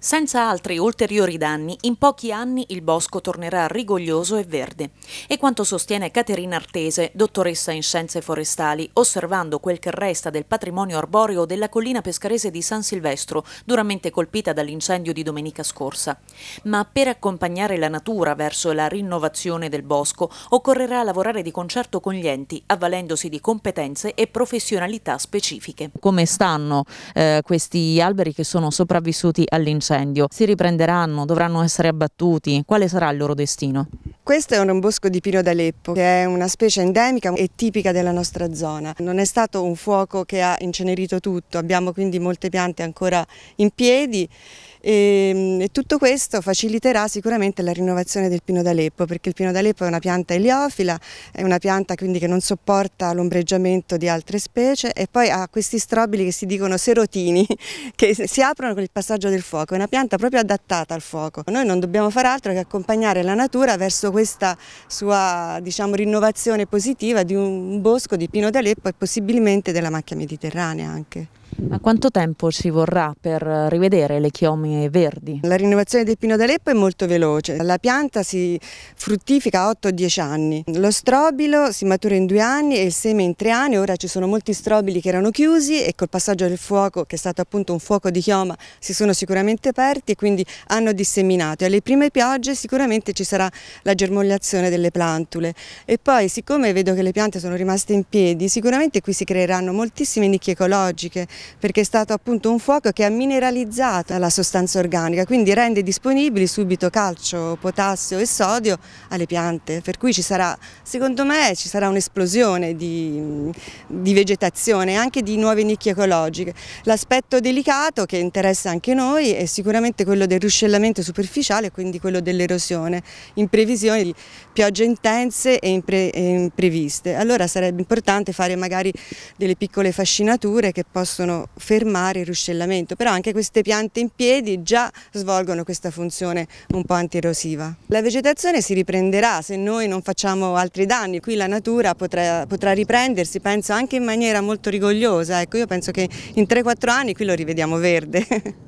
Senza altri ulteriori danni, in pochi anni il bosco tornerà rigoglioso e verde. E quanto sostiene Caterina Artese, dottoressa in scienze forestali, osservando quel che resta del patrimonio arboreo della collina pescarese di San Silvestro, duramente colpita dall'incendio di domenica scorsa. Ma per accompagnare la natura verso la rinnovazione del bosco, occorrerà lavorare di concerto con gli enti, avvalendosi di competenze e professionalità specifiche. Come stanno eh, questi alberi che sono sopravvissuti all'incendio? incendio, si riprenderanno, dovranno essere abbattuti, quale sarà il loro destino? Questo è un bosco di pino d'Aleppo, che è una specie endemica e tipica della nostra zona. Non è stato un fuoco che ha incenerito tutto, abbiamo quindi molte piante ancora in piedi e, ehm, e tutto questo faciliterà sicuramente la rinnovazione del pino d'Aleppo perché il pino d'Aleppo è una pianta eliofila, è una pianta quindi che non sopporta l'ombreggiamento di altre specie e poi ha questi strobili che si dicono serotini, che si aprono con il passaggio del fuoco, è una pianta proprio adattata al fuoco. Noi non dobbiamo fare altro che accompagnare la natura verso questa sua diciamo, rinnovazione positiva di un bosco di pino d'Aleppo e possibilmente della macchia mediterranea anche. Ma quanto tempo ci vorrà per rivedere le chiome verdi? La rinnovazione del pino d'Aleppo è molto veloce, la pianta si fruttifica a 8-10 anni, lo strobilo si matura in due anni e il seme in tre anni, ora ci sono molti strobili che erano chiusi e col passaggio del fuoco, che è stato appunto un fuoco di chioma, si sono sicuramente aperti e quindi hanno disseminato. E alle prime piogge sicuramente ci sarà la germogliazione delle plantule e poi siccome vedo che le piante sono rimaste in piedi, sicuramente qui si creeranno moltissime nicchie ecologiche perché è stato appunto un fuoco che ha mineralizzato la sostanza organica, quindi rende disponibili subito calcio, potassio e sodio alle piante, per cui ci sarà, secondo me, ci sarà un'esplosione di, di vegetazione, anche di nuove nicchie ecologiche. L'aspetto delicato che interessa anche noi è sicuramente quello del ruscellamento superficiale, quindi quello dell'erosione, in previsione di piogge intense e, impre e impreviste. Allora sarebbe importante fare magari delle piccole fascinature che possono possono fermare il ruscellamento, però anche queste piante in piedi già svolgono questa funzione un po' antierosiva. La vegetazione si riprenderà se noi non facciamo altri danni, qui la natura potrà, potrà riprendersi, penso anche in maniera molto rigogliosa, ecco io penso che in 3-4 anni qui lo rivediamo verde.